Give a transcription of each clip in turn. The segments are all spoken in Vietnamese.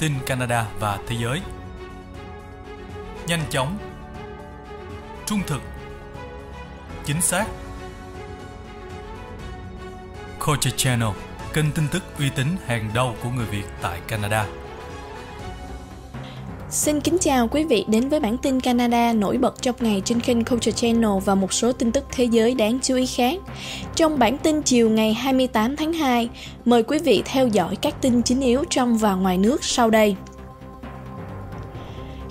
tin Canada và thế giới. Nhanh chóng, trung thực, chính xác. Culture Channel, kênh tin tức uy tín hàng đầu của người Việt tại Canada. Xin kính chào quý vị đến với bản tin Canada nổi bật trong ngày trên kênh Culture Channel và một số tin tức thế giới đáng chú ý khác. Trong bản tin chiều ngày 28 tháng 2, mời quý vị theo dõi các tin chính yếu trong và ngoài nước sau đây.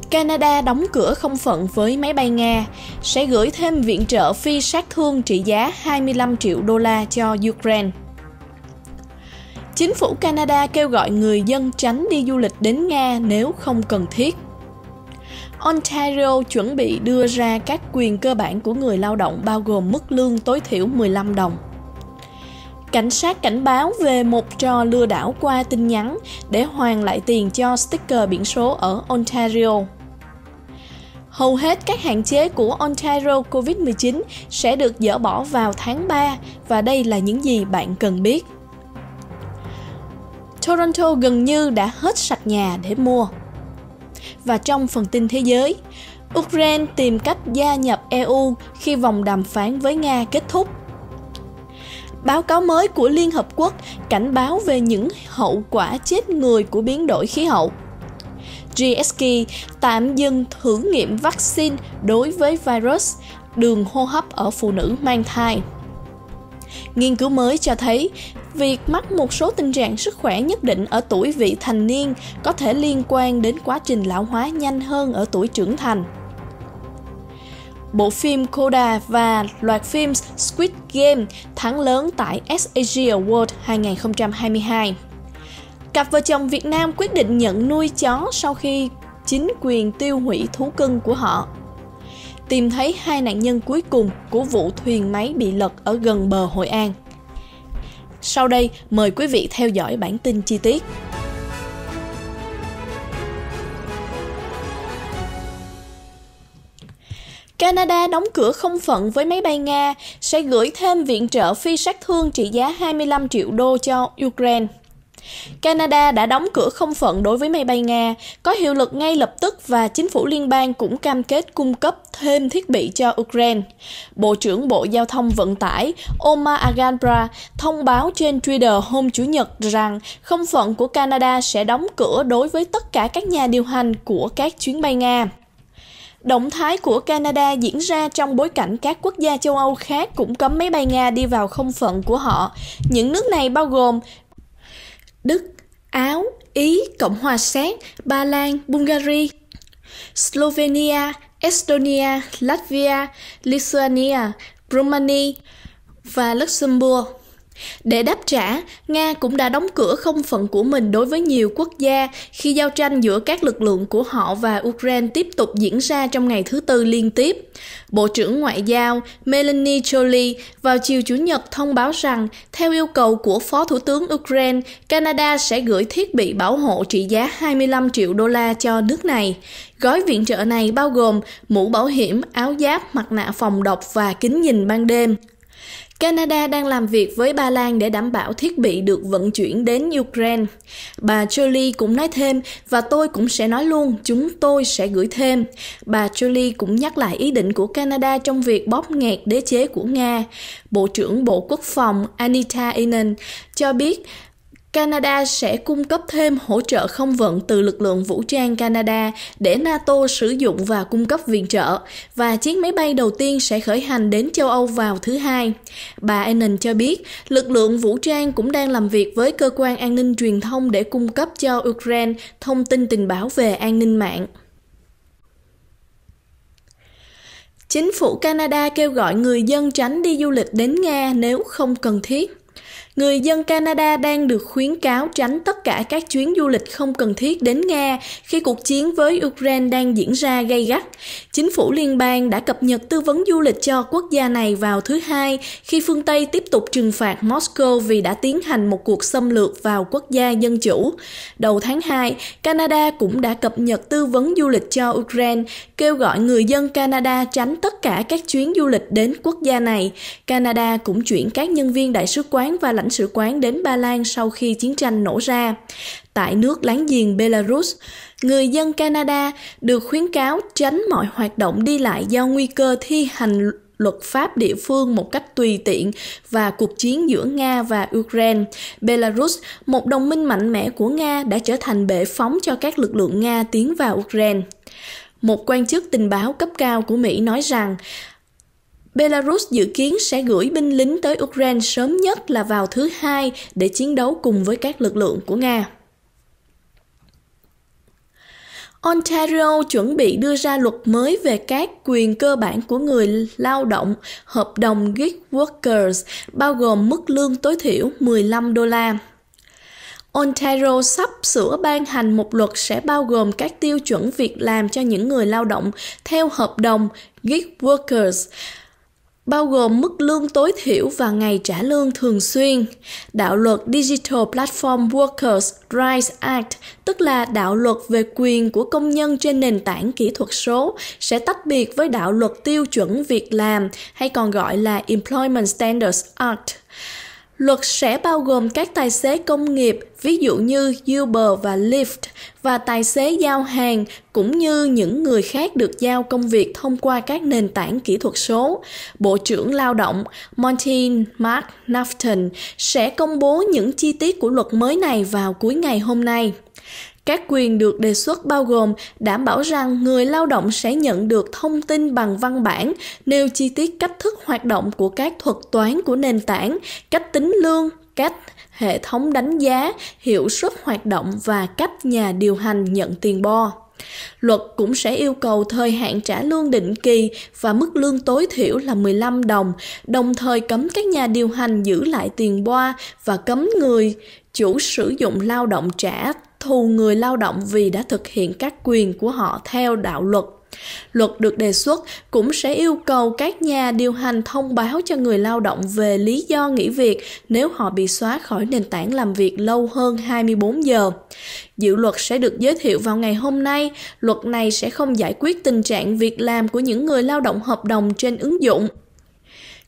Canada đóng cửa không phận với máy bay Nga, sẽ gửi thêm viện trợ phi sát thương trị giá 25 triệu đô la cho Ukraine. Chính phủ Canada kêu gọi người dân tránh đi du lịch đến Nga nếu không cần thiết. Ontario chuẩn bị đưa ra các quyền cơ bản của người lao động bao gồm mức lương tối thiểu 15 đồng. Cảnh sát cảnh báo về một trò lừa đảo qua tin nhắn để hoàn lại tiền cho sticker biển số ở Ontario. Hầu hết các hạn chế của Ontario COVID-19 sẽ được dỡ bỏ vào tháng 3 và đây là những gì bạn cần biết. Toronto gần như đã hết sạch nhà để mua. Và trong phần tin thế giới, Ukraine tìm cách gia nhập EU khi vòng đàm phán với Nga kết thúc. Báo cáo mới của Liên Hợp Quốc cảnh báo về những hậu quả chết người của biến đổi khí hậu. GSK tạm dừng thử nghiệm vaccine đối với virus đường hô hấp ở phụ nữ mang thai. Nghiên cứu mới cho thấy việc mắc một số tình trạng sức khỏe nhất định ở tuổi vị thành niên có thể liên quan đến quá trình lão hóa nhanh hơn ở tuổi trưởng thành. Bộ phim Coda và loạt phim Squid Game thắng lớn tại SAG Award 2022. Cặp vợ chồng Việt Nam quyết định nhận nuôi chó sau khi chính quyền tiêu hủy thú cưng của họ tìm thấy hai nạn nhân cuối cùng của vụ thuyền máy bị lật ở gần bờ Hội An. Sau đây, mời quý vị theo dõi bản tin chi tiết. Canada đóng cửa không phận với máy bay Nga sẽ gửi thêm viện trợ phi sát thương trị giá 25 triệu đô cho Ukraine. Canada đã đóng cửa không phận đối với máy bay Nga, có hiệu lực ngay lập tức và chính phủ liên bang cũng cam kết cung cấp thêm thiết bị cho Ukraine. Bộ trưởng Bộ Giao thông Vận tải Omar Aganbra thông báo trên Twitter hôm Chủ nhật rằng không phận của Canada sẽ đóng cửa đối với tất cả các nhà điều hành của các chuyến bay Nga. Động thái của Canada diễn ra trong bối cảnh các quốc gia châu Âu khác cũng cấm máy bay Nga đi vào không phận của họ. Những nước này bao gồm Đức, Áo, Ý, Cộng hòa Séc, Ba Lan, Bulgaria, Slovenia, Estonia, Latvia, Lithuania, Romania và Luxembourg. Để đáp trả, Nga cũng đã đóng cửa không phận của mình đối với nhiều quốc gia khi giao tranh giữa các lực lượng của họ và Ukraine tiếp tục diễn ra trong ngày thứ tư liên tiếp. Bộ trưởng Ngoại giao Melanie Jolie vào chiều Chủ nhật thông báo rằng, theo yêu cầu của Phó Thủ tướng Ukraine, Canada sẽ gửi thiết bị bảo hộ trị giá 25 triệu đô la cho nước này. Gói viện trợ này bao gồm mũ bảo hiểm, áo giáp, mặt nạ phòng độc và kính nhìn ban đêm. Canada đang làm việc với Ba Lan để đảm bảo thiết bị được vận chuyển đến Ukraine. Bà Jolie cũng nói thêm, và tôi cũng sẽ nói luôn, chúng tôi sẽ gửi thêm. Bà Jolie cũng nhắc lại ý định của Canada trong việc bóp nghẹt đế chế của Nga. Bộ trưởng Bộ Quốc phòng Anita Inan cho biết Canada sẽ cung cấp thêm hỗ trợ không vận từ lực lượng vũ trang Canada để NATO sử dụng và cung cấp viện trợ và chiến máy bay đầu tiên sẽ khởi hành đến châu Âu vào thứ hai. Bà Annan cho biết, lực lượng vũ trang cũng đang làm việc với cơ quan an ninh truyền thông để cung cấp cho Ukraine thông tin tình báo về an ninh mạng. Chính phủ Canada kêu gọi người dân tránh đi du lịch đến Nga nếu không cần thiết người dân Canada đang được khuyến cáo tránh tất cả các chuyến du lịch không cần thiết đến Nga khi cuộc chiến với Ukraine đang diễn ra gay gắt. Chính phủ liên bang đã cập nhật tư vấn du lịch cho quốc gia này vào thứ Hai khi phương Tây tiếp tục trừng phạt Moscow vì đã tiến hành một cuộc xâm lược vào quốc gia dân chủ. Đầu tháng 2, Canada cũng đã cập nhật tư vấn du lịch cho Ukraine, kêu gọi người dân Canada tránh tất cả các chuyến du lịch đến quốc gia này. Canada cũng chuyển các nhân viên đại sứ quán và lãnh lãnh sự quán đến Ba Lan sau khi chiến tranh nổ ra. Tại nước láng giềng Belarus, người dân Canada được khuyến cáo tránh mọi hoạt động đi lại do nguy cơ thi hành luật pháp địa phương một cách tùy tiện và cuộc chiến giữa Nga và Ukraine. Belarus, một đồng minh mạnh mẽ của Nga, đã trở thành bể phóng cho các lực lượng Nga tiến vào Ukraine. Một quan chức tình báo cấp cao của Mỹ nói rằng Belarus dự kiến sẽ gửi binh lính tới Ukraine sớm nhất là vào thứ hai để chiến đấu cùng với các lực lượng của Nga. Ontario chuẩn bị đưa ra luật mới về các quyền cơ bản của người lao động, hợp đồng gig workers, bao gồm mức lương tối thiểu 15 đô la. Ontario sắp sửa ban hành một luật sẽ bao gồm các tiêu chuẩn việc làm cho những người lao động theo hợp đồng gig workers bao gồm mức lương tối thiểu và ngày trả lương thường xuyên. Đạo luật Digital Platform Workers Rights Act, tức là đạo luật về quyền của công nhân trên nền tảng kỹ thuật số, sẽ tách biệt với đạo luật tiêu chuẩn việc làm hay còn gọi là Employment Standards Act. Luật sẽ bao gồm các tài xế công nghiệp, ví dụ như Uber và Lyft, và tài xế giao hàng cũng như những người khác được giao công việc thông qua các nền tảng kỹ thuật số. Bộ trưởng Lao động Monty Mark Nafton sẽ công bố những chi tiết của luật mới này vào cuối ngày hôm nay các quyền được đề xuất bao gồm đảm bảo rằng người lao động sẽ nhận được thông tin bằng văn bản nêu chi tiết cách thức hoạt động của các thuật toán của nền tảng cách tính lương cách hệ thống đánh giá hiệu suất hoạt động và cách nhà điều hành nhận tiền bo Luật cũng sẽ yêu cầu thời hạn trả lương định kỳ và mức lương tối thiểu là 15 đồng, đồng thời cấm các nhà điều hành giữ lại tiền boa và cấm người chủ sử dụng lao động trả thù người lao động vì đã thực hiện các quyền của họ theo đạo luật. Luật được đề xuất cũng sẽ yêu cầu các nhà điều hành thông báo cho người lao động về lý do nghỉ việc nếu họ bị xóa khỏi nền tảng làm việc lâu hơn 24 giờ. Dự luật sẽ được giới thiệu vào ngày hôm nay. Luật này sẽ không giải quyết tình trạng việc làm của những người lao động hợp đồng trên ứng dụng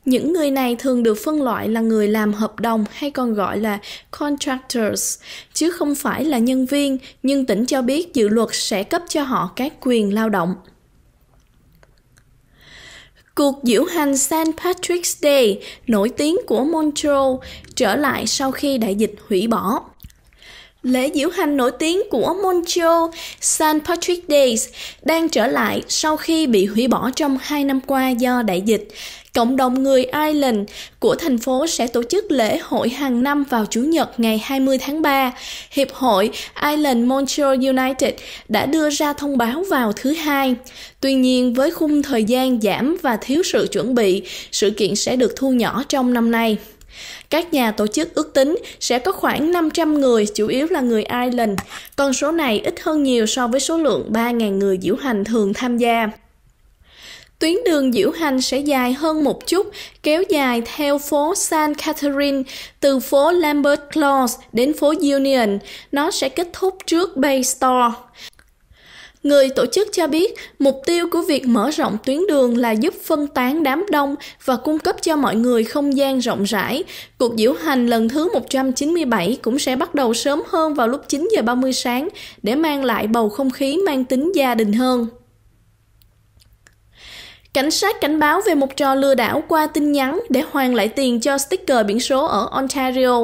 những người này thường được phân loại là người làm hợp đồng hay còn gọi là contractors, chứ không phải là nhân viên, nhưng tỉnh cho biết dự luật sẽ cấp cho họ các quyền lao động. Cuộc diễu hành St. Patrick's Day nổi tiếng của Montreal trở lại sau khi đại dịch hủy bỏ. Lễ diễu hành nổi tiếng của Montreal St. Patrick's Day đang trở lại sau khi bị hủy bỏ trong hai năm qua do đại dịch. Cộng đồng người Ireland của thành phố sẽ tổ chức lễ hội hàng năm vào Chủ nhật ngày 20 tháng 3. Hiệp hội Ireland Montreal United đã đưa ra thông báo vào thứ hai. Tuy nhiên, với khung thời gian giảm và thiếu sự chuẩn bị, sự kiện sẽ được thu nhỏ trong năm nay. Các nhà tổ chức ước tính sẽ có khoảng 500 người, chủ yếu là người Ireland. Con số này ít hơn nhiều so với số lượng 3.000 người diễu hành thường tham gia. Tuyến đường diễu hành sẽ dài hơn một chút, kéo dài theo phố San Catherine từ phố Lambert Close đến phố Union. Nó sẽ kết thúc trước Bay Store. Người tổ chức cho biết, mục tiêu của việc mở rộng tuyến đường là giúp phân tán đám đông và cung cấp cho mọi người không gian rộng rãi. Cuộc diễu hành lần thứ 197 cũng sẽ bắt đầu sớm hơn vào lúc 9 giờ 30 sáng để mang lại bầu không khí mang tính gia đình hơn. Cảnh sát cảnh báo về một trò lừa đảo qua tin nhắn để hoàn lại tiền cho sticker biển số ở Ontario.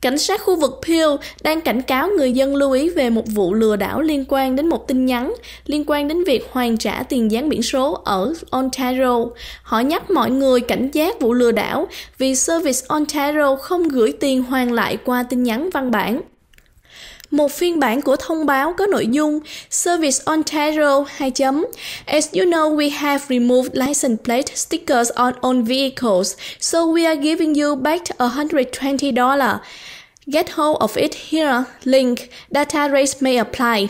Cảnh sát khu vực Peel đang cảnh cáo người dân lưu ý về một vụ lừa đảo liên quan đến một tin nhắn liên quan đến việc hoàn trả tiền dán biển số ở Ontario. Họ nhắc mọi người cảnh giác vụ lừa đảo vì Service Ontario không gửi tiền hoàn lại qua tin nhắn văn bản một phiên bản của thông báo có nội dung Service Ontario 2 chấm As you know, we have removed license plate stickers on all vehicles, so we are giving you back $120. Get hold of it here, link, data rates may apply.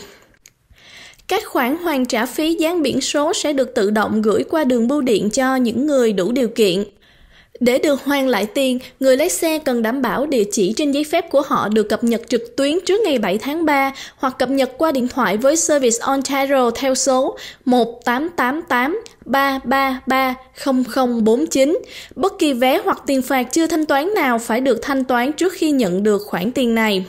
Các khoản hoàn trả phí dán biển số sẽ được tự động gửi qua đường bưu điện cho những người đủ điều kiện. Để được hoàn lại tiền, người lái xe cần đảm bảo địa chỉ trên giấy phép của họ được cập nhật trực tuyến trước ngày 7 tháng 3 hoặc cập nhật qua điện thoại với Service Ontario theo số 1888 3330049. Bất kỳ vé hoặc tiền phạt chưa thanh toán nào phải được thanh toán trước khi nhận được khoản tiền này.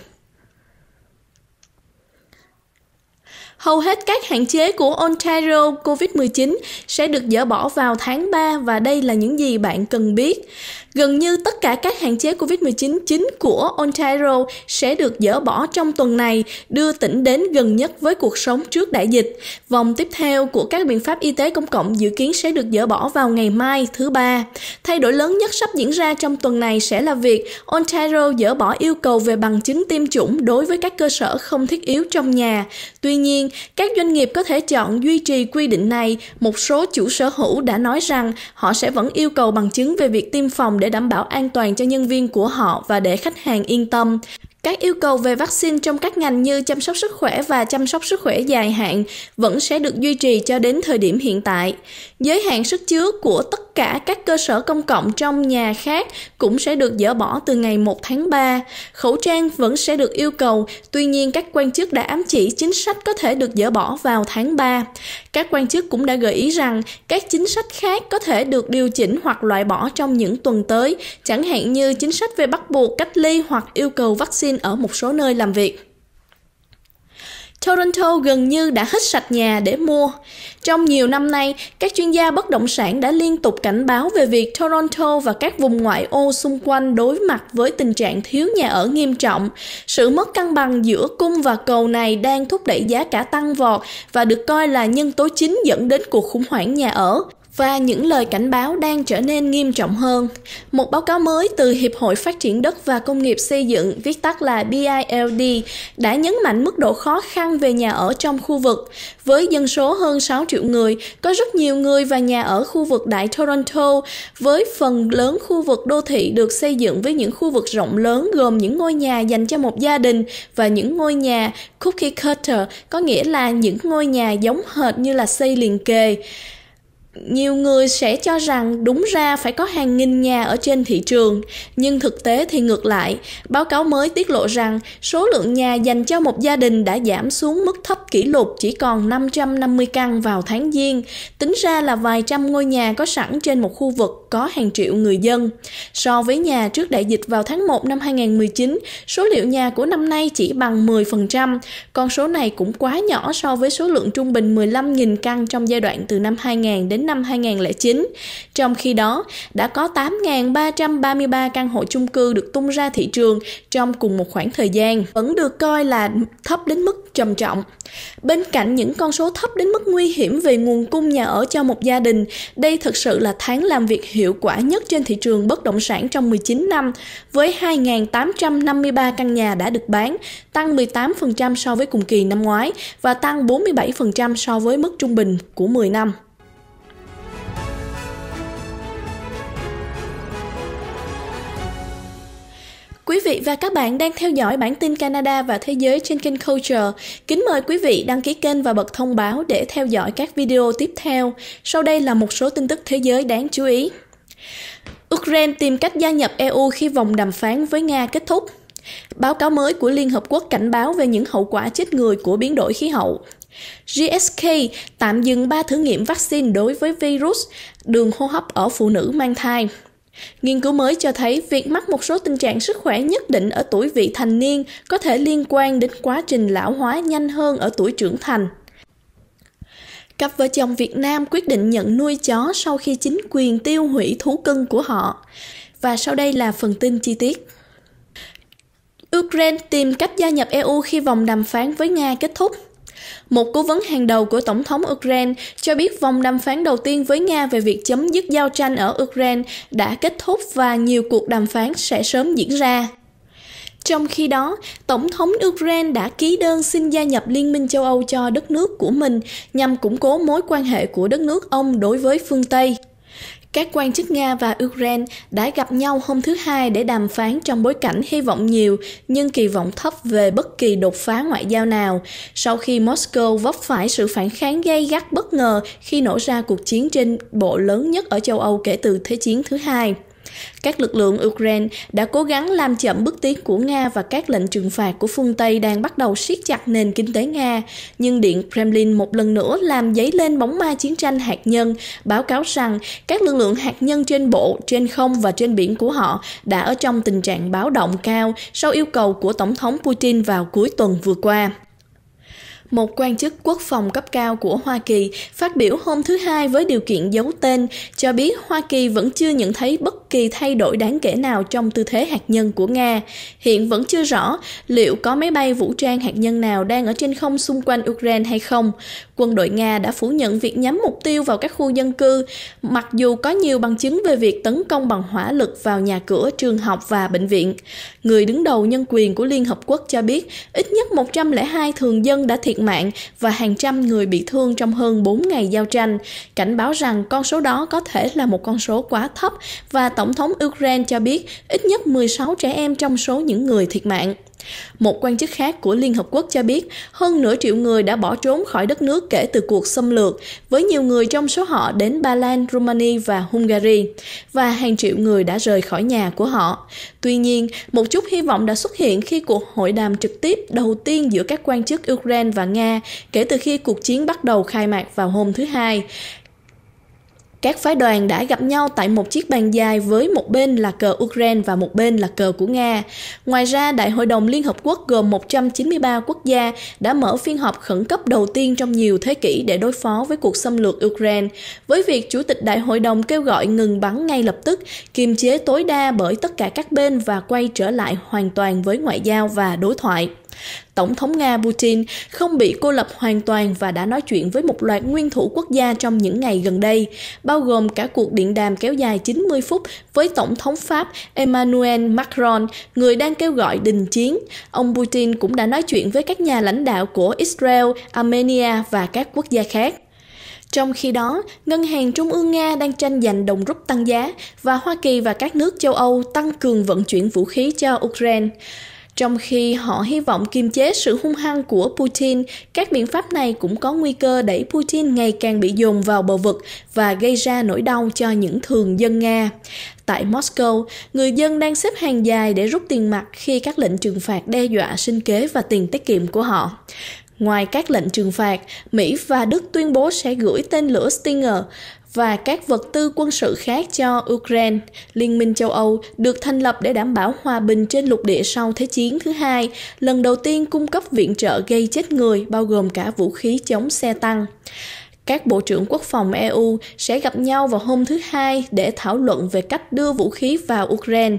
Hầu hết các hạn chế của Ontario COVID-19 sẽ được dỡ bỏ vào tháng 3 và đây là những gì bạn cần biết. Gần như tất cả các hạn chế COVID-19 chính của Ontario sẽ được dỡ bỏ trong tuần này, đưa tỉnh đến gần nhất với cuộc sống trước đại dịch. Vòng tiếp theo của các biện pháp y tế công cộng dự kiến sẽ được dỡ bỏ vào ngày mai, thứ ba. Thay đổi lớn nhất sắp diễn ra trong tuần này sẽ là việc Ontario dỡ bỏ yêu cầu về bằng chứng tiêm chủng đối với các cơ sở không thiết yếu trong nhà. Tuy nhiên, các doanh nghiệp có thể chọn duy trì quy định này. Một số chủ sở hữu đã nói rằng họ sẽ vẫn yêu cầu bằng chứng về việc tiêm phòng để đảm bảo an toàn cho nhân viên của họ và để khách hàng yên tâm các yêu cầu về vaccine trong các ngành như chăm sóc sức khỏe và chăm sóc sức khỏe dài hạn vẫn sẽ được duy trì cho đến thời điểm hiện tại. Giới hạn sức chứa của tất cả các cơ sở công cộng trong nhà khác cũng sẽ được dỡ bỏ từ ngày 1 tháng 3. Khẩu trang vẫn sẽ được yêu cầu, tuy nhiên các quan chức đã ám chỉ chính sách có thể được dỡ bỏ vào tháng 3. Các quan chức cũng đã gợi ý rằng các chính sách khác có thể được điều chỉnh hoặc loại bỏ trong những tuần tới, chẳng hạn như chính sách về bắt buộc cách ly hoặc yêu cầu vaccine Austin ở một số nơi làm việc. Toronto gần như đã hết sạch nhà để mua. Trong nhiều năm nay, các chuyên gia bất động sản đã liên tục cảnh báo về việc Toronto và các vùng ngoại ô xung quanh đối mặt với tình trạng thiếu nhà ở nghiêm trọng. Sự mất cân bằng giữa cung và cầu này đang thúc đẩy giá cả tăng vọt và được coi là nhân tố chính dẫn đến cuộc khủng hoảng nhà ở và những lời cảnh báo đang trở nên nghiêm trọng hơn. Một báo cáo mới từ Hiệp hội Phát triển đất và Công nghiệp xây dựng, viết tắt là BILD, đã nhấn mạnh mức độ khó khăn về nhà ở trong khu vực. Với dân số hơn 6 triệu người, có rất nhiều người và nhà ở khu vực Đại Toronto, với phần lớn khu vực đô thị được xây dựng với những khu vực rộng lớn gồm những ngôi nhà dành cho một gia đình và những ngôi nhà cookie cutter, có nghĩa là những ngôi nhà giống hệt như là xây liền kề nhiều người sẽ cho rằng đúng ra phải có hàng nghìn nhà ở trên thị trường nhưng thực tế thì ngược lại báo cáo mới tiết lộ rằng số lượng nhà dành cho một gia đình đã giảm xuống mức thấp kỷ lục chỉ còn 550 căn vào tháng giêng tính ra là vài trăm ngôi nhà có sẵn trên một khu vực có hàng triệu người dân. So với nhà trước đại dịch vào tháng 1 năm 2019, số liệu nhà của năm nay chỉ bằng 10%. Con số này cũng quá nhỏ so với số lượng trung bình 15.000 căn trong giai đoạn từ năm 2000 đến năm 2009. Trong khi đó, đã có 8.333 căn hộ chung cư được tung ra thị trường trong cùng một khoảng thời gian, vẫn được coi là thấp đến mức trầm trọng. Bên cạnh những con số thấp đến mức nguy hiểm về nguồn cung nhà ở cho một gia đình, đây thực sự là tháng làm việc hiệu hiệu quả nhất trên thị trường bất động sản trong 19 năm với 2.853 căn nhà đã được bán, tăng 18% so với cùng kỳ năm ngoái và tăng 47% so với mức trung bình của 10 năm. Quý vị và các bạn đang theo dõi bản tin Canada và thế giới trên kênh Culture. Kính mời quý vị đăng ký kênh và bật thông báo để theo dõi các video tiếp theo. Sau đây là một số tin tức thế giới đáng chú ý. Ukraine tìm cách gia nhập EU khi vòng đàm phán với Nga kết thúc. Báo cáo mới của Liên Hợp Quốc cảnh báo về những hậu quả chết người của biến đổi khí hậu. GSK tạm dừng 3 thử nghiệm vaccine đối với virus đường hô hấp ở phụ nữ mang thai. Nghiên cứu mới cho thấy việc mắc một số tình trạng sức khỏe nhất định ở tuổi vị thành niên có thể liên quan đến quá trình lão hóa nhanh hơn ở tuổi trưởng thành. Cặp vợ chồng Việt Nam quyết định nhận nuôi chó sau khi chính quyền tiêu hủy thú cưng của họ. Và sau đây là phần tin chi tiết. Ukraine tìm cách gia nhập EU khi vòng đàm phán với Nga kết thúc. Một cố vấn hàng đầu của Tổng thống Ukraine cho biết vòng đàm phán đầu tiên với Nga về việc chấm dứt giao tranh ở Ukraine đã kết thúc và nhiều cuộc đàm phán sẽ sớm diễn ra. Trong khi đó, Tổng thống Ukraine đã ký đơn xin gia nhập Liên minh châu Âu cho đất nước của mình nhằm củng cố mối quan hệ của đất nước ông đối với phương Tây. Các quan chức Nga và Ukraine đã gặp nhau hôm thứ Hai để đàm phán trong bối cảnh hy vọng nhiều nhưng kỳ vọng thấp về bất kỳ đột phá ngoại giao nào, sau khi Moscow vấp phải sự phản kháng gay gắt bất ngờ khi nổ ra cuộc chiến trên bộ lớn nhất ở châu Âu kể từ Thế chiến thứ hai. Các lực lượng Ukraine đã cố gắng làm chậm bước tiến của Nga và các lệnh trừng phạt của phương Tây đang bắt đầu siết chặt nền kinh tế Nga, nhưng Điện Kremlin một lần nữa làm dấy lên bóng ma chiến tranh hạt nhân, báo cáo rằng các lực lượng hạt nhân trên bộ, trên không và trên biển của họ đã ở trong tình trạng báo động cao sau yêu cầu của Tổng thống Putin vào cuối tuần vừa qua một quan chức quốc phòng cấp cao của Hoa Kỳ phát biểu hôm thứ Hai với điều kiện giấu tên, cho biết Hoa Kỳ vẫn chưa nhận thấy bất kỳ thay đổi đáng kể nào trong tư thế hạt nhân của Nga. Hiện vẫn chưa rõ liệu có máy bay vũ trang hạt nhân nào đang ở trên không xung quanh Ukraine hay không. Quân đội Nga đã phủ nhận việc nhắm mục tiêu vào các khu dân cư, mặc dù có nhiều bằng chứng về việc tấn công bằng hỏa lực vào nhà cửa, trường học và bệnh viện. Người đứng đầu nhân quyền của Liên Hợp Quốc cho biết ít nhất 102 thường dân đã thiệt mạng và hàng trăm người bị thương trong hơn 4 ngày giao tranh, cảnh báo rằng con số đó có thể là một con số quá thấp và Tổng thống Ukraine cho biết ít nhất 16 trẻ em trong số những người thiệt mạng. Một quan chức khác của Liên Hợp Quốc cho biết, hơn nửa triệu người đã bỏ trốn khỏi đất nước kể từ cuộc xâm lược, với nhiều người trong số họ đến Ba Lan, Romania và Hungary, và hàng triệu người đã rời khỏi nhà của họ. Tuy nhiên, một chút hy vọng đã xuất hiện khi cuộc hội đàm trực tiếp đầu tiên giữa các quan chức Ukraine và Nga kể từ khi cuộc chiến bắt đầu khai mạc vào hôm thứ Hai các phái đoàn đã gặp nhau tại một chiếc bàn dài với một bên là cờ Ukraine và một bên là cờ của Nga. Ngoài ra, Đại hội đồng Liên Hợp Quốc gồm 193 quốc gia đã mở phiên họp khẩn cấp đầu tiên trong nhiều thế kỷ để đối phó với cuộc xâm lược Ukraine, với việc Chủ tịch Đại hội đồng kêu gọi ngừng bắn ngay lập tức, kiềm chế tối đa bởi tất cả các bên và quay trở lại hoàn toàn với ngoại giao và đối thoại. Tổng thống Nga Putin không bị cô lập hoàn toàn và đã nói chuyện với một loạt nguyên thủ quốc gia trong những ngày gần đây, bao gồm cả cuộc điện đàm kéo dài 90 phút với Tổng thống Pháp Emmanuel Macron, người đang kêu gọi đình chiến. Ông Putin cũng đã nói chuyện với các nhà lãnh đạo của Israel, Armenia và các quốc gia khác. Trong khi đó, Ngân hàng Trung ương Nga đang tranh giành đồng rút tăng giá và Hoa Kỳ và các nước châu Âu tăng cường vận chuyển vũ khí cho Ukraine. Trong khi họ hy vọng kiềm chế sự hung hăng của Putin, các biện pháp này cũng có nguy cơ đẩy Putin ngày càng bị dồn vào bờ vực và gây ra nỗi đau cho những thường dân Nga. Tại Moscow, người dân đang xếp hàng dài để rút tiền mặt khi các lệnh trừng phạt đe dọa sinh kế và tiền tiết kiệm của họ. Ngoài các lệnh trừng phạt, Mỹ và Đức tuyên bố sẽ gửi tên lửa Stinger và các vật tư quân sự khác cho Ukraine. Liên minh châu Âu được thành lập để đảm bảo hòa bình trên lục địa sau Thế chiến thứ hai, lần đầu tiên cung cấp viện trợ gây chết người bao gồm cả vũ khí chống xe tăng các bộ trưởng quốc phòng EU sẽ gặp nhau vào hôm thứ Hai để thảo luận về cách đưa vũ khí vào Ukraine.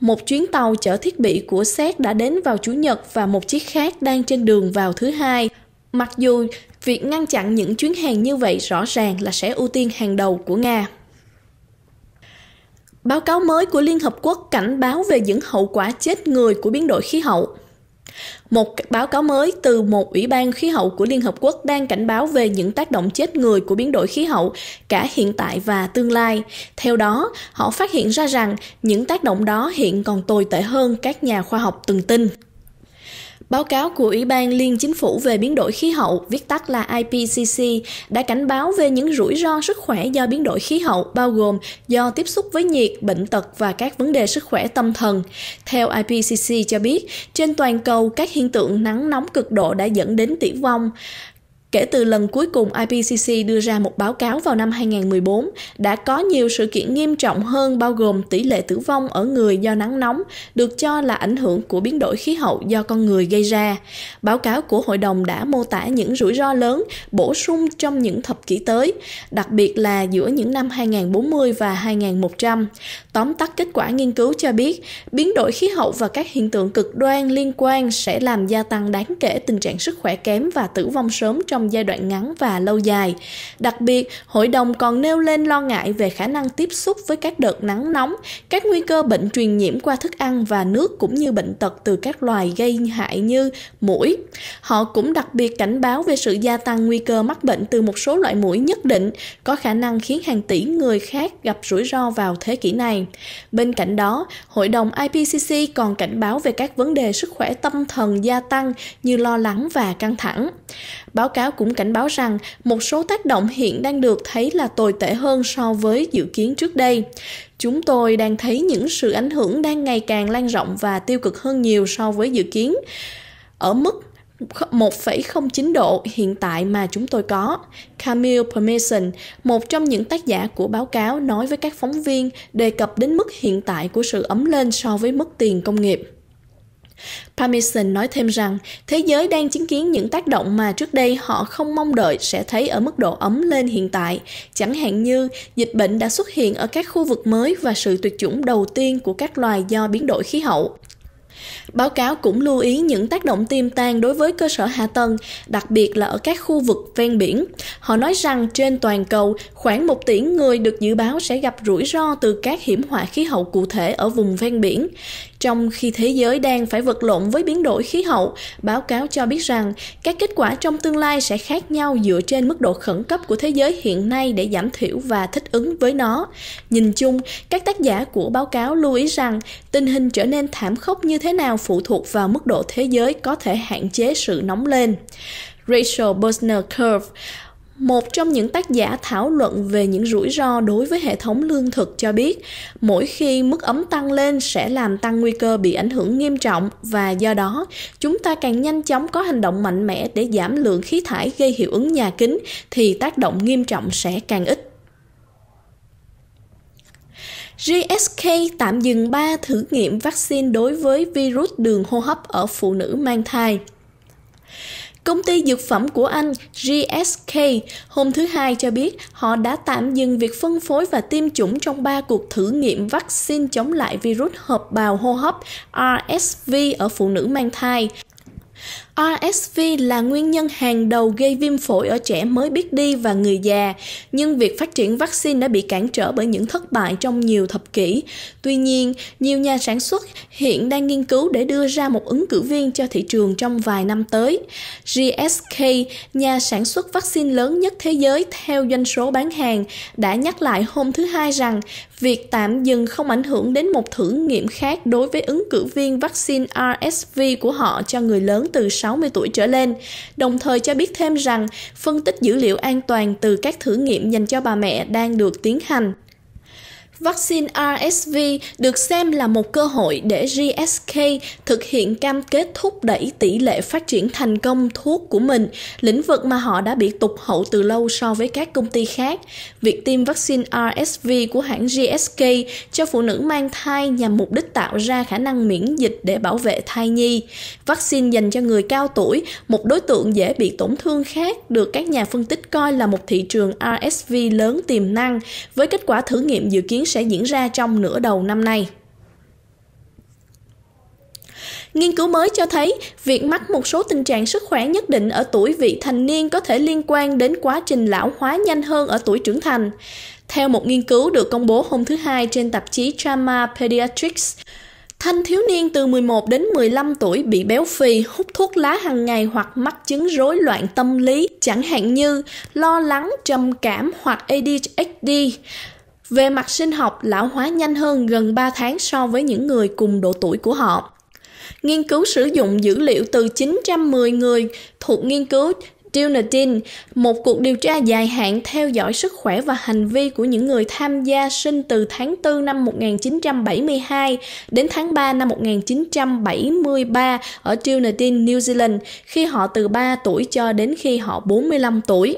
Một chuyến tàu chở thiết bị của Séc đã đến vào Chủ nhật và một chiếc khác đang trên đường vào thứ Hai. Mặc dù Việc ngăn chặn những chuyến hàng như vậy rõ ràng là sẽ ưu tiên hàng đầu của Nga. Báo cáo mới của Liên Hợp Quốc cảnh báo về những hậu quả chết người của biến đổi khí hậu. Một báo cáo mới từ một ủy ban khí hậu của Liên Hợp Quốc đang cảnh báo về những tác động chết người của biến đổi khí hậu cả hiện tại và tương lai. Theo đó, họ phát hiện ra rằng những tác động đó hiện còn tồi tệ hơn các nhà khoa học từng tin. Báo cáo của Ủy ban Liên Chính phủ về biến đổi khí hậu, viết tắt là IPCC, đã cảnh báo về những rủi ro sức khỏe do biến đổi khí hậu, bao gồm do tiếp xúc với nhiệt, bệnh tật và các vấn đề sức khỏe tâm thần. Theo IPCC cho biết, trên toàn cầu, các hiện tượng nắng nóng cực độ đã dẫn đến tử vong, Kể từ lần cuối cùng IPCC đưa ra một báo cáo vào năm 2014, đã có nhiều sự kiện nghiêm trọng hơn bao gồm tỷ lệ tử vong ở người do nắng nóng, được cho là ảnh hưởng của biến đổi khí hậu do con người gây ra. Báo cáo của hội đồng đã mô tả những rủi ro lớn bổ sung trong những thập kỷ tới, đặc biệt là giữa những năm 2040 và 2100. Tóm tắt kết quả nghiên cứu cho biết, biến đổi khí hậu và các hiện tượng cực đoan liên quan sẽ làm gia tăng đáng kể tình trạng sức khỏe kém và tử vong sớm trong trong giai đoạn ngắn và lâu dài. Đặc biệt, hội đồng còn nêu lên lo ngại về khả năng tiếp xúc với các đợt nắng nóng, các nguy cơ bệnh truyền nhiễm qua thức ăn và nước cũng như bệnh tật từ các loài gây hại như mũi. Họ cũng đặc biệt cảnh báo về sự gia tăng nguy cơ mắc bệnh từ một số loại mũi nhất định, có khả năng khiến hàng tỷ người khác gặp rủi ro vào thế kỷ này. Bên cạnh đó, Hội đồng IPCC còn cảnh báo về các vấn đề sức khỏe tâm thần gia tăng như lo lắng và căng thẳng. Báo cáo cũng cảnh báo rằng một số tác động hiện đang được thấy là tồi tệ hơn so với dự kiến trước đây. Chúng tôi đang thấy những sự ảnh hưởng đang ngày càng lan rộng và tiêu cực hơn nhiều so với dự kiến. Ở mức 1,09 độ hiện tại mà chúng tôi có. Camille Permission, một trong những tác giả của báo cáo nói với các phóng viên đề cập đến mức hiện tại của sự ấm lên so với mức tiền công nghiệp. Parmesan nói thêm rằng thế giới đang chứng kiến những tác động mà trước đây họ không mong đợi sẽ thấy ở mức độ ấm lên hiện tại, chẳng hạn như dịch bệnh đã xuất hiện ở các khu vực mới và sự tuyệt chủng đầu tiên của các loài do biến đổi khí hậu. Báo cáo cũng lưu ý những tác động tiềm tàng đối với cơ sở hạ tầng, đặc biệt là ở các khu vực ven biển. Họ nói rằng trên toàn cầu, khoảng một tỷ người được dự báo sẽ gặp rủi ro từ các hiểm họa khí hậu cụ thể ở vùng ven biển. Trong khi thế giới đang phải vật lộn với biến đổi khí hậu, báo cáo cho biết rằng các kết quả trong tương lai sẽ khác nhau dựa trên mức độ khẩn cấp của thế giới hiện nay để giảm thiểu và thích ứng với nó. Nhìn chung, các tác giả của báo cáo lưu ý rằng tình hình trở nên thảm khốc như thế nào phụ thuộc vào mức độ thế giới có thể hạn chế sự nóng lên. Rachel Bosner Curve, một trong những tác giả thảo luận về những rủi ro đối với hệ thống lương thực cho biết mỗi khi mức ấm tăng lên sẽ làm tăng nguy cơ bị ảnh hưởng nghiêm trọng và do đó chúng ta càng nhanh chóng có hành động mạnh mẽ để giảm lượng khí thải gây hiệu ứng nhà kính thì tác động nghiêm trọng sẽ càng ít GSK tạm dừng 3 thử nghiệm vaccine đối với virus đường hô hấp ở phụ nữ mang thai. Công ty dược phẩm của Anh GSK hôm thứ Hai cho biết họ đã tạm dừng việc phân phối và tiêm chủng trong ba cuộc thử nghiệm vaccine chống lại virus hợp bào hô hấp RSV ở phụ nữ mang thai. RSV là nguyên nhân hàng đầu gây viêm phổi ở trẻ mới biết đi và người già, nhưng việc phát triển vaccine đã bị cản trở bởi những thất bại trong nhiều thập kỷ. Tuy nhiên, nhiều nhà sản xuất hiện đang nghiên cứu để đưa ra một ứng cử viên cho thị trường trong vài năm tới. GSK, nhà sản xuất vaccine lớn nhất thế giới theo doanh số bán hàng, đã nhắc lại hôm thứ Hai rằng việc tạm dừng không ảnh hưởng đến một thử nghiệm khác đối với ứng cử viên vaccine RSV của họ cho người lớn từ 6 60 tuổi trở lên, đồng thời cho biết thêm rằng phân tích dữ liệu an toàn từ các thử nghiệm dành cho bà mẹ đang được tiến hành. Vaccine RSV được xem là một cơ hội để GSK thực hiện cam kết thúc đẩy tỷ lệ phát triển thành công thuốc của mình, lĩnh vực mà họ đã bị tụt hậu từ lâu so với các công ty khác. Việc tiêm vaccine RSV của hãng GSK cho phụ nữ mang thai nhằm mục đích tạo ra khả năng miễn dịch để bảo vệ thai nhi. Vaccine dành cho người cao tuổi, một đối tượng dễ bị tổn thương khác, được các nhà phân tích coi là một thị trường RSV lớn tiềm năng, với kết quả thử nghiệm dự kiến sẽ diễn ra trong nửa đầu năm nay. Nghiên cứu mới cho thấy việc mắc một số tình trạng sức khỏe nhất định ở tuổi vị thành niên có thể liên quan đến quá trình lão hóa nhanh hơn ở tuổi trưởng thành. Theo một nghiên cứu được công bố hôm thứ Hai trên tạp chí JAMA Pediatrics, Thanh thiếu niên từ 11 đến 15 tuổi bị béo phì, hút thuốc lá hàng ngày hoặc mắc chứng rối loạn tâm lý, chẳng hạn như lo lắng, trầm cảm hoặc ADHD, về mặt sinh học, lão hóa nhanh hơn gần 3 tháng so với những người cùng độ tuổi của họ. Nghiên cứu sử dụng dữ liệu từ 910 người thuộc nghiên cứu Dunedin, một cuộc điều tra dài hạn theo dõi sức khỏe và hành vi của những người tham gia sinh từ tháng 4 năm 1972 đến tháng 3 năm 1973 ở Dunedin, New Zealand khi họ từ 3 tuổi cho đến khi họ 45 tuổi.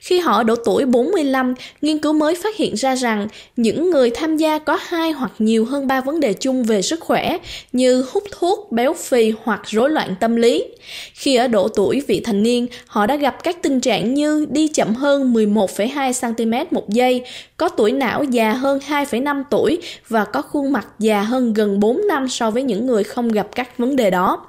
Khi họ độ tuổi 45, nghiên cứu mới phát hiện ra rằng những người tham gia có hai hoặc nhiều hơn ba vấn đề chung về sức khỏe như hút thuốc, béo phì hoặc rối loạn tâm lý. Khi ở độ tuổi vị thành niên, họ đã gặp các tình trạng như đi chậm hơn 11,2 cm một giây, có tuổi não già hơn 2,5 tuổi và có khuôn mặt già hơn gần 4 năm so với những người không gặp các vấn đề đó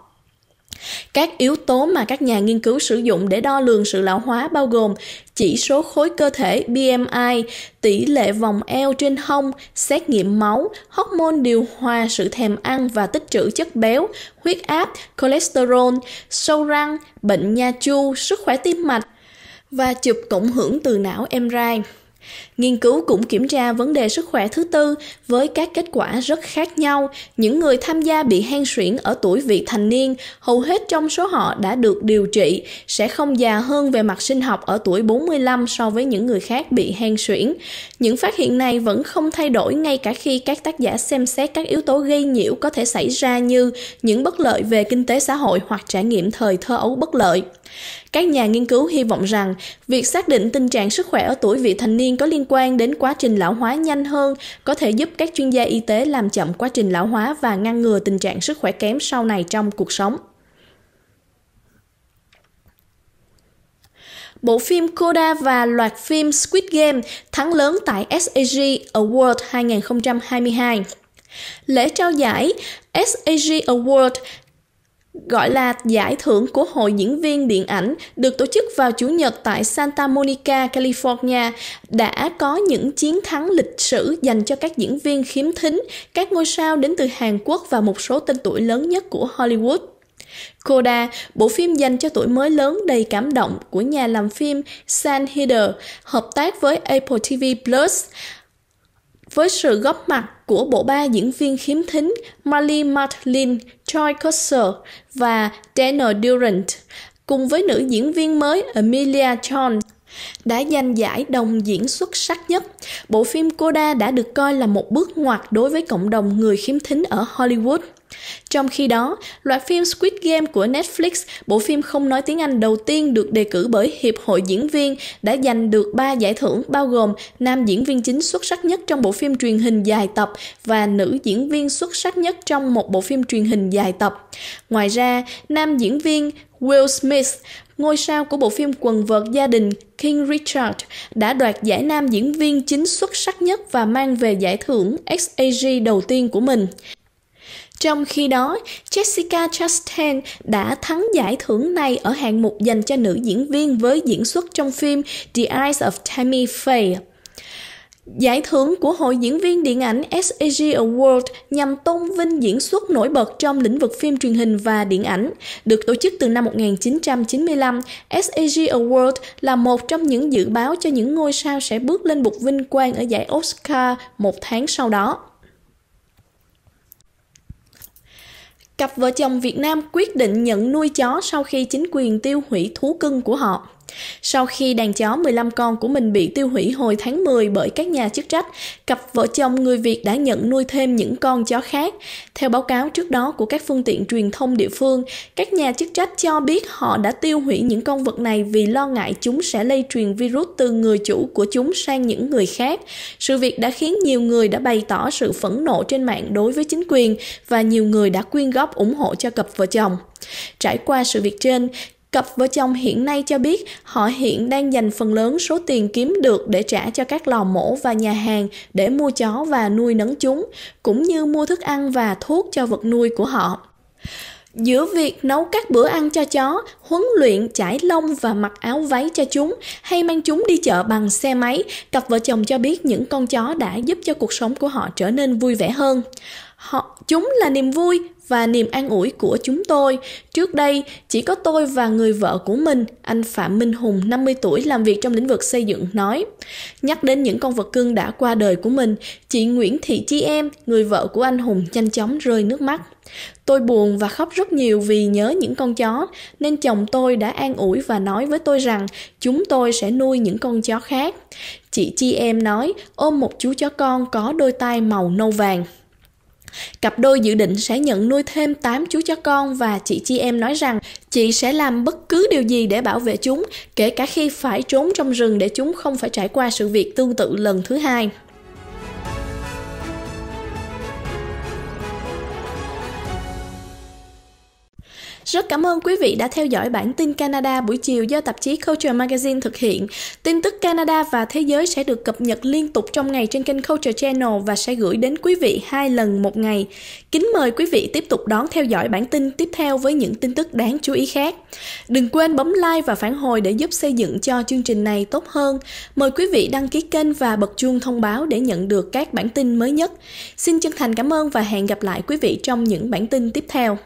các yếu tố mà các nhà nghiên cứu sử dụng để đo lường sự lão hóa bao gồm chỉ số khối cơ thể BMI, tỷ lệ vòng eo trên hông, xét nghiệm máu, hormone điều hòa sự thèm ăn và tích trữ chất béo, huyết áp, cholesterol, sâu răng, bệnh nha chu, sức khỏe tim mạch và chụp cộng hưởng từ não MRI. Nghiên cứu cũng kiểm tra vấn đề sức khỏe thứ tư với các kết quả rất khác nhau. Những người tham gia bị hen suyễn ở tuổi vị thành niên, hầu hết trong số họ đã được điều trị, sẽ không già hơn về mặt sinh học ở tuổi 45 so với những người khác bị hen suyễn. Những phát hiện này vẫn không thay đổi ngay cả khi các tác giả xem xét các yếu tố gây nhiễu có thể xảy ra như những bất lợi về kinh tế xã hội hoặc trải nghiệm thời thơ ấu bất lợi. Các nhà nghiên cứu hy vọng rằng việc xác định tình trạng sức khỏe ở tuổi vị thành niên có liên quan đến quá trình lão hóa nhanh hơn có thể giúp các chuyên gia y tế làm chậm quá trình lão hóa và ngăn ngừa tình trạng sức khỏe kém sau này trong cuộc sống. Bộ phim Coda và loạt phim Squid Game thắng lớn tại SAG Award 2022. Lễ trao giải SAG Award gọi là giải thưởng của Hội diễn viên điện ảnh được tổ chức vào Chủ nhật tại Santa Monica, California đã có những chiến thắng lịch sử dành cho các diễn viên khiếm thính, các ngôi sao đến từ Hàn Quốc và một số tên tuổi lớn nhất của Hollywood. Coda, bộ phim dành cho tuổi mới lớn đầy cảm động của nhà làm phim San Hider, hợp tác với Apple TV Plus với sự góp mặt của bộ ba diễn viên khiếm thính Marley Martlin, Troy Kosser và Daniel Durant, cùng với nữ diễn viên mới Amelia Jones đã giành giải đồng diễn xuất sắc nhất. Bộ phim Coda đã được coi là một bước ngoặt đối với cộng đồng người khiếm thính ở Hollywood. Trong khi đó, loạt phim Squid Game của Netflix, bộ phim không nói tiếng Anh đầu tiên được đề cử bởi Hiệp hội diễn viên, đã giành được 3 giải thưởng bao gồm nam diễn viên chính xuất sắc nhất trong bộ phim truyền hình dài tập và nữ diễn viên xuất sắc nhất trong một bộ phim truyền hình dài tập. Ngoài ra, nam diễn viên Will Smith, ngôi sao của bộ phim quần vợt gia đình King Richard, đã đoạt giải nam diễn viên chính xuất sắc nhất và mang về giải thưởng SAG đầu tiên của mình. Trong khi đó, Jessica Chastain đã thắng giải thưởng này ở hạng mục dành cho nữ diễn viên với diễn xuất trong phim The Eyes of Tammy Faye. Giải thưởng của Hội diễn viên điện ảnh SAG Award nhằm tôn vinh diễn xuất nổi bật trong lĩnh vực phim truyền hình và điện ảnh. Được tổ chức từ năm 1995, SAG Award là một trong những dự báo cho những ngôi sao sẽ bước lên bục vinh quang ở giải Oscar một tháng sau đó. Cặp vợ chồng Việt Nam quyết định nhận nuôi chó sau khi chính quyền tiêu hủy thú cưng của họ. Sau khi đàn chó 15 con của mình bị tiêu hủy hồi tháng 10 bởi các nhà chức trách, cặp vợ chồng người Việt đã nhận nuôi thêm những con chó khác. Theo báo cáo trước đó của các phương tiện truyền thông địa phương, các nhà chức trách cho biết họ đã tiêu hủy những con vật này vì lo ngại chúng sẽ lây truyền virus từ người chủ của chúng sang những người khác. Sự việc đã khiến nhiều người đã bày tỏ sự phẫn nộ trên mạng đối với chính quyền và nhiều người đã quyên góp ủng hộ cho cặp vợ chồng. Trải qua sự việc trên, Cặp vợ chồng hiện nay cho biết họ hiện đang dành phần lớn số tiền kiếm được để trả cho các lò mổ và nhà hàng để mua chó và nuôi nấng chúng, cũng như mua thức ăn và thuốc cho vật nuôi của họ. Giữa việc nấu các bữa ăn cho chó, huấn luyện chải lông và mặc áo váy cho chúng hay mang chúng đi chợ bằng xe máy, cặp vợ chồng cho biết những con chó đã giúp cho cuộc sống của họ trở nên vui vẻ hơn. Họ chúng là niềm vui và niềm an ủi của chúng tôi. Trước đây, chỉ có tôi và người vợ của mình, anh Phạm Minh Hùng, 50 tuổi, làm việc trong lĩnh vực xây dựng, nói. Nhắc đến những con vật cưng đã qua đời của mình, chị Nguyễn Thị Chi Em, người vợ của anh Hùng, nhanh chóng rơi nước mắt. Tôi buồn và khóc rất nhiều vì nhớ những con chó, nên chồng tôi đã an ủi và nói với tôi rằng chúng tôi sẽ nuôi những con chó khác. Chị Chi Em nói ôm một chú chó con có đôi tai màu nâu vàng. Cặp đôi dự định sẽ nhận nuôi thêm 8 chú chó con và chị chi em nói rằng chị sẽ làm bất cứ điều gì để bảo vệ chúng, kể cả khi phải trốn trong rừng để chúng không phải trải qua sự việc tương tự lần thứ hai. Rất cảm ơn quý vị đã theo dõi bản tin Canada buổi chiều do tạp chí Culture Magazine thực hiện. Tin tức Canada và thế giới sẽ được cập nhật liên tục trong ngày trên kênh Culture Channel và sẽ gửi đến quý vị hai lần một ngày. Kính mời quý vị tiếp tục đón theo dõi bản tin tiếp theo với những tin tức đáng chú ý khác. Đừng quên bấm like và phản hồi để giúp xây dựng cho chương trình này tốt hơn. Mời quý vị đăng ký kênh và bật chuông thông báo để nhận được các bản tin mới nhất. Xin chân thành cảm ơn và hẹn gặp lại quý vị trong những bản tin tiếp theo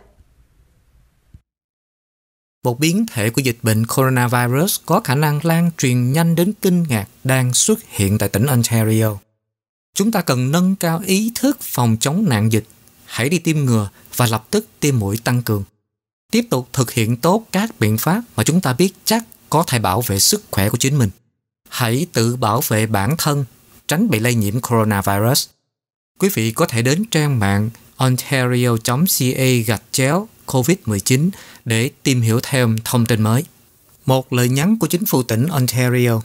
một biến thể của dịch bệnh coronavirus có khả năng lan truyền nhanh đến kinh ngạc đang xuất hiện tại tỉnh Ontario. Chúng ta cần nâng cao ý thức phòng chống nạn dịch, hãy đi tiêm ngừa và lập tức tiêm mũi tăng cường. Tiếp tục thực hiện tốt các biện pháp mà chúng ta biết chắc có thể bảo vệ sức khỏe của chính mình. Hãy tự bảo vệ bản thân, tránh bị lây nhiễm coronavirus. Quý vị có thể đến trang mạng ontario.ca gạch chéo COVID-19 để tìm hiểu thêm thông tin mới. Một lời nhắn của chính phủ tỉnh Ontario